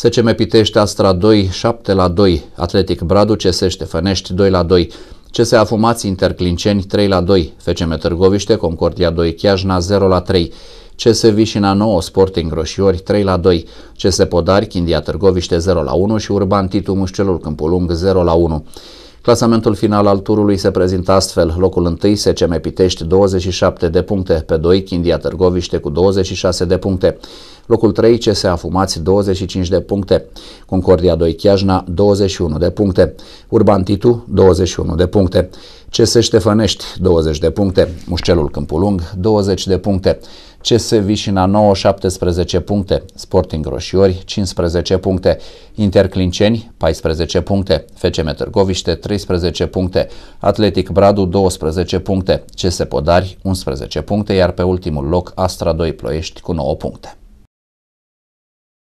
SCM Pitești Astra 2, 7 la 2, Atletic Bradu, CS Ștefănești 2 la 2, CS Afumați Interclinceni 3 la 2, FCM Târgoviște, Concordia 2, Chiajna 0 la 3, CS Vișina 9, Sporting Roșiori 3 la 2, CS Podari, Chindia Târgoviște 0 la 1 și Urban Titu Mușcelul Câmpulung 0 la 1. Clasamentul final al turului se prezintă astfel. Locul 1 SCM Pitești 27 de puncte, pe 2 Chindia Târgoviște cu 26 de puncte. Locul 3 CSA Fumați 25 de puncte. Concordia 2 Chiajna 21 de puncte. Urban Titu 21 de puncte. CS Ștefănești 20 de puncte. Mușcelul Câmpulung 20 de puncte. CS Vișina 9 17 puncte, Sporting Roșiori 15 puncte, Inter Clinceni 14 puncte, FC Târgoviște 13 puncte, Atletic Bradu 12 puncte, CS Podari 11 puncte, iar pe ultimul loc Astra 2 Ploiești cu 9 puncte.